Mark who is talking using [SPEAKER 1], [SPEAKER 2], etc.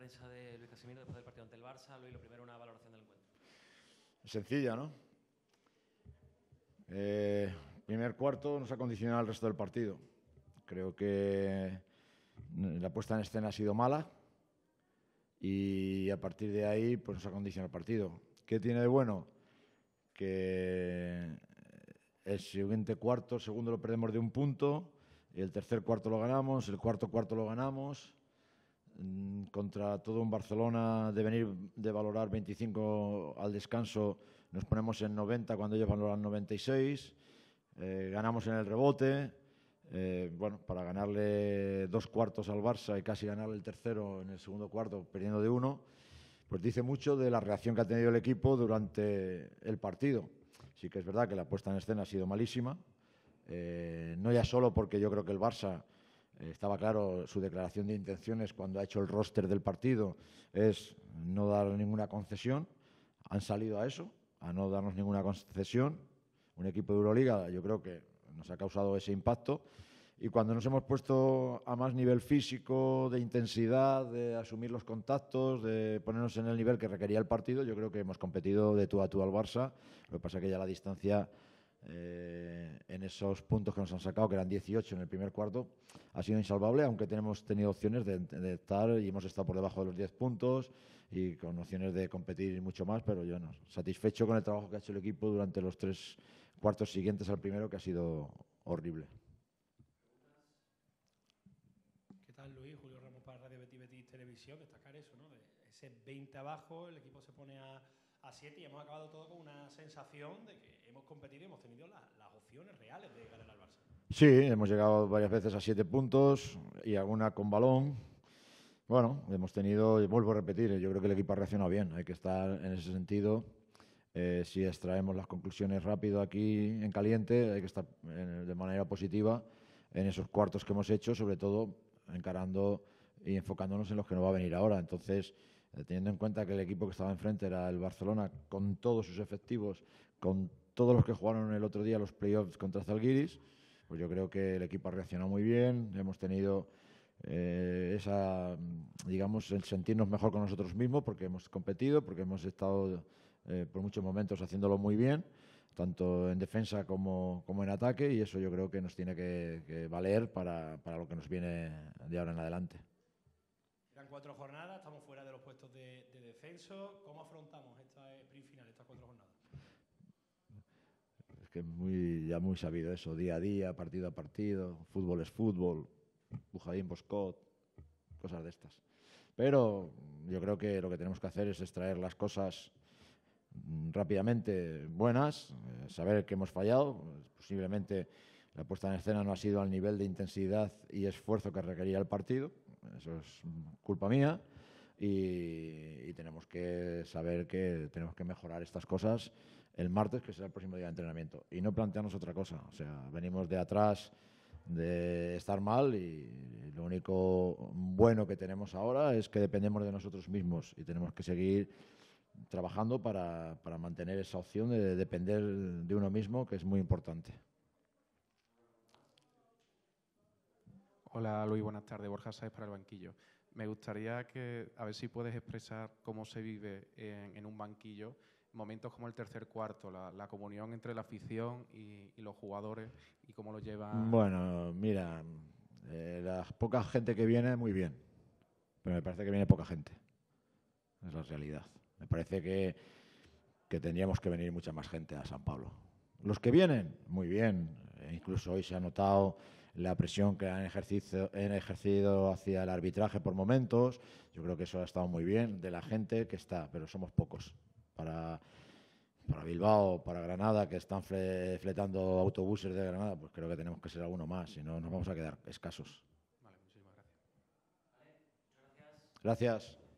[SPEAKER 1] prensa de Luis Casimiro después del partido ante el Barça. lo primero, una valoración del encuentro. Sencilla, ¿no? Eh, primer cuarto nos ha condicionado al resto del partido. Creo que la puesta en escena ha sido mala y a partir de ahí pues nos ha condicionado el partido. ¿Qué tiene de bueno? Que el siguiente cuarto, segundo lo perdemos de un punto, el tercer cuarto lo ganamos, el cuarto cuarto lo ganamos Mm, contra todo un Barcelona de venir de valorar 25 al descanso, nos ponemos en 90 cuando ellos valoran 96, eh, ganamos en el rebote, eh, bueno, para ganarle dos cuartos al Barça y casi ganarle el tercero en el segundo cuarto, perdiendo de uno, pues dice mucho de la reacción que ha tenido el equipo durante el partido. Sí que es verdad que la puesta en escena ha sido malísima, eh, no ya solo porque yo creo que el Barça estaba claro su declaración de intenciones cuando ha hecho el roster del partido es no dar ninguna concesión. Han salido a eso, a no darnos ninguna concesión. Un equipo de Euroliga, yo creo que nos ha causado ese impacto. Y cuando nos hemos puesto a más nivel físico, de intensidad, de asumir los contactos, de ponernos en el nivel que requería el partido, yo creo que hemos competido de tú a tú al Barça. Lo que pasa es que ya la distancia eh, en esos puntos que nos han sacado, que eran 18 en el primer cuarto, ha sido insalvable, aunque tenemos tenido opciones de, estar y hemos estado por debajo de los 10 puntos y con opciones de competir mucho más, pero yo no, satisfecho con el trabajo que ha hecho el equipo durante los tres cuartos siguientes al primero, que ha sido horrible. ¿Qué tal, Luis? Julio Ramos para Radio Betis Televisión, destacar eso, ¿no? ese 20 abajo, el equipo se pone a a 7 y hemos acabado todo con una sensación de que hemos competido y hemos tenido las opciones reales de ganar al Barça. Sí, hemos llegado varias veces a siete puntos y alguna con balón. Bueno, hemos tenido, vuelvo a repetir, yo creo que el equipo ha reaccionado bien, hay que estar en ese sentido. Eh, si extraemos las conclusiones rápido aquí en caliente, hay que estar eh, de manera positiva en esos cuartos que hemos hecho, sobre todo encarando y enfocándonos en los que nos va a venir ahora. Entonces, eh, teniendo en cuenta que el equipo que estaba enfrente era el Barcelona, con todos sus efectivos, con todos los que jugaron el otro día los playoffs contra Zalgiris, pues yo creo que el equipo ha reaccionado muy bien, hemos tenido eh, esa, digamos, el sentirnos mejor con nosotros mismos porque hemos competido, porque hemos estado eh, por muchos momentos haciéndolo muy bien, tanto en defensa como, en ataque, y eso yo creo que nos tiene que, valer para lo que nos viene de ahora en adelante cuatro jornadas, estamos fuera de los puestos de, de descenso. ¿Cómo afrontamos esta sprint eh, final, estas cuatro jornadas? Es que muy, ya muy sabido eso, día a día, partido a partido, fútbol es fútbol, Bujadín, Boscot, cosas de estas. Pero yo creo que lo que tenemos que hacer es extraer las cosas mm, rápidamente buenas, eh, saber que hemos fallado, posiblemente la puesta en escena no ha sido al nivel de intensidad y esfuerzo que requería el partido, eso es culpa mía. Y, tenemos que saber que tenemos que mejorar estas cosas el martes, que será el próximo día de entrenamiento, y no plantearnos otra cosa. O sea, venimos de atrás de estar mal y lo único bueno que tenemos ahora es que dependemos de nosotros mismos y tenemos que seguir trabajando para, para mantener esa opción de depender de uno mismo, que es muy importante. Hola Luis, buenas tardes. Borja Sáez para el banquillo. Me gustaría que, a ver si puedes expresar cómo se vive en, un banquillo momentos como el tercer cuarto, la, comunión entre la afición y, los jugadores y cómo lo llevan. Bueno, mira, eh, la poca gente que viene, muy bien. Pero me parece que viene poca gente. Es la realidad. Me parece que, que tendríamos que venir mucha más gente a San Pablo. Los que vienen, muy bien. E incluso hoy se ha notado la presión que han ejercido, ejercido hacia el arbitraje por momentos. Yo creo que eso ha estado muy bien de la gente que está, pero somos pocos. Para, Bilbao, para Granada, que están fletando autobuses de Granada, pues creo que tenemos que ser alguno más, si no nos vamos a quedar escasos. gracias.